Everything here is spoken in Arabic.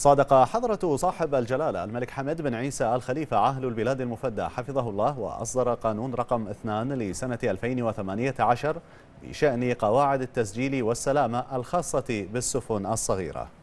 صادق حضرة صاحب الجلالة الملك حمد بن عيسى الخليفة عهل البلاد المفدى حفظه الله وأصدر قانون رقم 2 لسنة 2018 بشأن قواعد التسجيل والسلامة الخاصة بالسفن الصغيرة